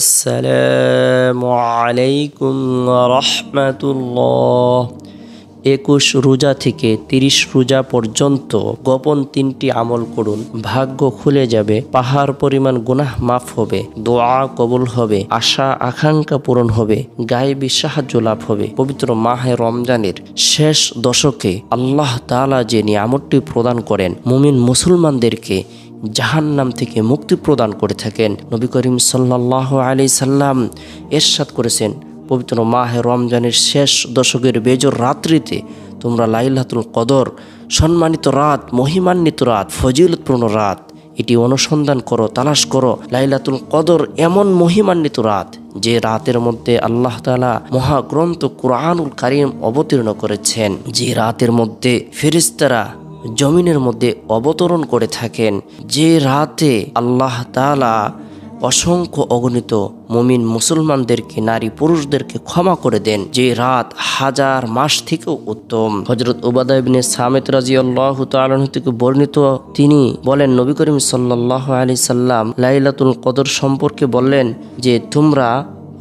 আসসালামু আলাইকুম রহমাতুল্লাহ একুশ রোজা থেকে তিরিশ রোজা পর্যন্ত গোপন তিনটি আমল করুন ভাগ্য খুলে যাবে পাহাড় পরিমাণ গুনাহ মাফ হবে দোয়া কবুল হবে আশা আকাঙ্ক্ষা পূরণ হবে গায়ে সাহায্য লাভ হবে পবিত্র মাহে রমজানের শেষ দশকে আল্লাহ তালা যে নিয়ামতটি প্রদান করেন মুমিন মুসলমানদেরকে নাম থেকে মুক্তি প্রদান করে থাকেন নবী করিম সাল্লাহ আলি সাল্লাম এরশাদ করেছেন পবিত্র মাহে রমজানের শেষ দশকের বেজর রাত্রিতে তোমরা লাইলাতুল কদর সম্মানিত রাত মহিমান্বিত রাত ফজিলপূর্ণ রাত এটি অনুসন্ধান করো তালাশ করো লাইলাতুল কদর এমন মহিমান্বিত রাত যে রাতের মধ্যে আল্লাহ তালা মহাগ্রন্থ কুরআনুল কারিম অবতীর্ণ করেছেন যে রাতের মধ্যে ফেরিস্তারা জমিনের মধ্যে অবতরণ করে থাকেন যে রাতে আল্লাহ তালা অসংখ্য অগণিত মুমিন মুসলমানদেরকে নারী পুরুষদেরকে ক্ষমা করে দেন যে রাত হাজার মাস থেকেও উত্তম হজরত উবাদাইবিন সামেত রাজি আল্লাহ থেকে বর্ণিত তিনি বলেন নবী করিম সাল্লাহ আলি সাল্লাম লাইলাতুল কদর সম্পর্কে বললেন যে তোমরা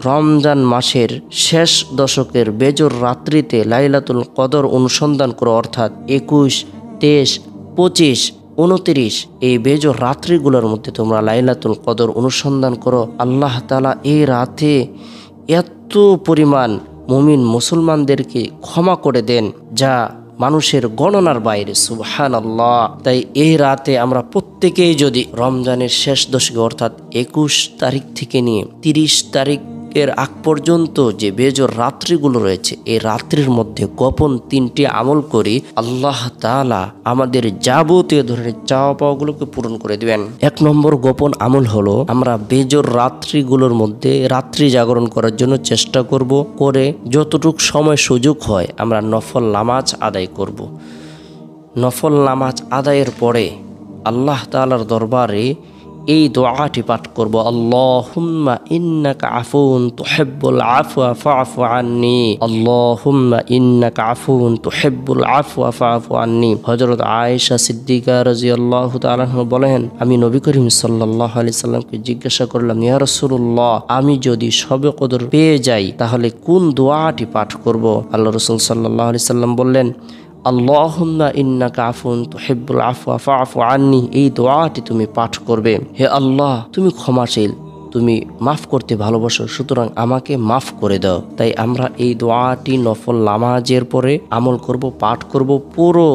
রমজান মাসের শেষ দশকের বেজর রাত্রিতে লাইলাতুল কদর অনুসন্ধান করো অর্থাৎ একুশ তেইশ পঁচিশ উনত্রিশ এই বেজ রাত্রিগুলোর মধ্যে তোমরা লাইলাতুল কদর অনুসন্ধান করো আল্লাহ তালা এই রাতে এত পরিমাণ মুমিন মুসলমানদেরকে ক্ষমা করে দেন যা মানুষের গণনার বাইরে সুবহান আল্লাহ তাই এই রাতে আমরা প্রত্যেকেই যদি রমজানের শেষ দশকে অর্থাৎ একুশ তারিখ থেকে নিয়ে তিরিশ তারিখ এর আগ পর্যন্ত যে বেজর রাত্রিগুলো রয়েছে এই রাত্রির মধ্যে গোপন তিনটি আমল করি আল্লাহ তালা আমাদের যাবতীয় ধরনের চাওয়া পাওয়াগুলোকে পূরণ করে দিবেন এক নম্বর গোপন আমল হলো আমরা বেজর রাত্রিগুলোর মধ্যে রাত্রি জাগরণ করার জন্য চেষ্টা করব করে যতটুক সময় সুযোগ হয় আমরা নফল নামাজ আদায় করব। নফল নামাজ আদায়ের পরে আল্লাহ তালার দরবারে এই দোয়াটি পাঠ করব আল্লাহুম্মা ইন্নাকা আফুন তুহিব্বুল আফওয়া ফাফু আননি আল্লাহুম্মা ইন্নাকা আফুন তুহিব্বুল আফওয়া ফাফু আননি হযরত আয়েশা সিদ্দিকা রাদিয়াল্লাহু তাআলা বলেন আমি নবী করিম সাল্লাল্লাহু আলাইহি সাল্লামকে জিজ্ঞাসা করলাম ইয়া রাসূলুল্লাহ আমি যদি সবে কদর পেয়ে যাই তাহলে কোন দোয়াটি পাঠ করব আল্লাহ রাসূল সাল্লাল্লাহু আলাইহি সাল্লাম বললেন اللهم انك عفو تحب العفو فاعف عني اي دعاء تمي পাঠ করবে হে আল্লাহ তুমি ক্ষমাশীল তুমি মাফ করতে ভালোবাসো সুতরাং আমাকে মাফ করে দাও তাই আমরা এই দোয়াটি নফল লামাজের পরে আমল করব পাঠ করব পুরো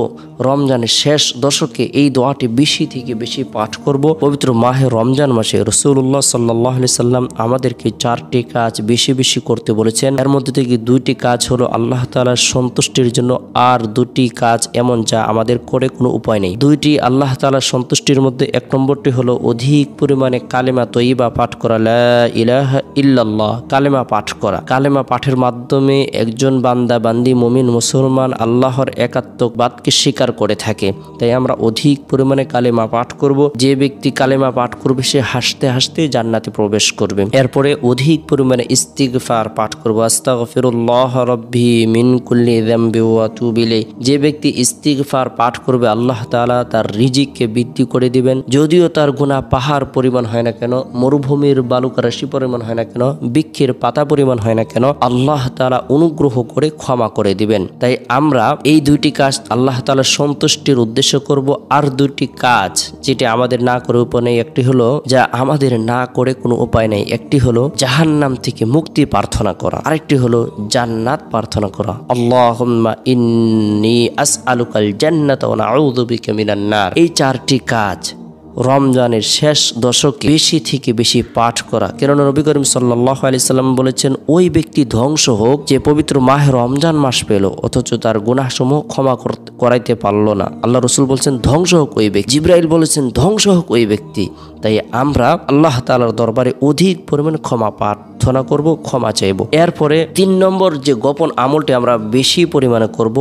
রমজানের শেষ দশকে এই দোয়াটি বেশি থেকে বেশি পাঠ করব পবিত্র মাহে রমজান মাসে রসুল্লাহ সাল্লাহ সাল্লাম আমাদেরকে চারটি কাজ বেশি বেশি করতে বলেছেন এর মধ্যে থেকে দুইটি কাজ হলো আল্লাহ তালার সন্তুষ্টির জন্য আর দুটি কাজ এমন যা আমাদের করে কোনো উপায় নেই দুইটি আল্লাহ তালার সন্তুষ্টির মধ্যে এক নম্বরটি হলো অধিক পরিমাণে কালেমা তৈবা পাঠ করা ইলাহ ইল্লাল্লাহ কালেমা পাঠ করা কালেমা পাঠের মাধ্যমে একজন বান্দা বান্দি মমিন মুসলমান আল্লাহর একাত্মকবাদকে স্বীকার করে থাকে তাই আমরা অধিক পরিমাণে কালেমা পাঠ করব যে ব্যক্তি কালেমা পাঠ করবে সে হাসতে হাসতে জান্নাতে প্রবেশ করবে এরপরে অধিক পরিমাণে ইস্তিগফার পাঠ করবো আস্তাগফিরুল্লাহ রব্বি মিন কুল্লি ওয়া তুবিলে যে ব্যক্তি ইস্তিগফার পাঠ করবে আল্লাহ তাআলা তার রিজিককে বৃদ্ধি করে দিবেন যদিও তার গুনাহ পাহাড় পরিমাণ হয় না কেন মরুভূমির বালুকা রাশি পরিমাণ হয় না কেন বৃক্ষের পাতা পরিমাণ হয় না কেন আল্লাহ তালা অনুগ্রহ করে ক্ষমা করে দিবেন তাই আমরা এই দুইটি কাজ আল্লাহ তালা সন্তুষ্টির উদ্দেশ্য করব আর দুইটি কাজ যেটি আমাদের না করে উপায় নেই একটি হলো যা আমাদের না করে কোনো উপায় নেই একটি হলো জাহান্নাম থেকে মুক্তি প্রার্থনা করা আরেকটি হলো জান্নাত প্রার্থনা করা আল্লাহ ইন্নি আস আলুকাল জান্নাত এই চারটি কাজ রমজানের শেষ দশকে বেশি থেকে বেশি পাঠ করা কেননা নবী করিম সাল্লাহ আলি সাল্লাম বলেছেন ওই ব্যক্তি ধ্বংস হোক যে পবিত্র মাহে রমজান মাস পেল অথচ তার গুনাহসমূহ ক্ষমা করাইতে পারল না আল্লাহ রসুল বলছেন ধ্বংস হোক ওই ব্যক্তি জিব্রাইল বলেছেন ধ্বংস হোক ওই ব্যক্তি তাই আমরা আল্লাহ তালার দরবারে অধিক পরিমাণে ক্ষমা প্রার্থনা করব ক্ষমা চাইব এরপরে তিন নম্বর যে গোপন আমলটি আমরা বেশি পরিমাণে করব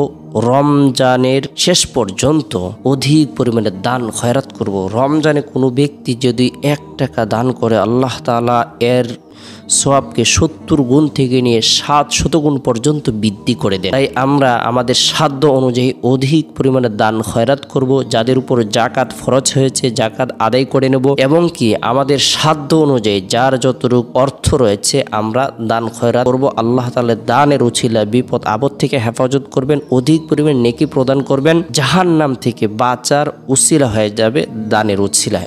রমজানের শেষ পর্যন্ত অধিক পরিমাণে দান খয়রাত করব রমজানে কোনো ব্যক্তি যদি এক টাকা দান করে আল্লাহ তালা এর সোয়াবকে সত্তর গুণ থেকে নিয়ে সাত শতগুণ পর্যন্ত বৃদ্ধি করে দেয় তাই আমরা আমাদের সাধ্য অনুযায়ী অধিক পরিমাণে দান খয়রাত করব যাদের উপর জাকাত ফরজ হয়েছে জাকাত আদায় করে নেব এবং কি আমাদের সাধ্য অনুযায়ী যার যতটুকু অর্থ রয়েছে আমরা দান খয়রাত করব আল্লাহ তালে দানের উচিলা বিপদ আপদ থেকে হেফাজত করবেন অধিক পরিমাণ নেকি প্রদান করবেন জাহান নাম থেকে বাঁচার উচিলা হয়ে যাবে দানের উচিলায়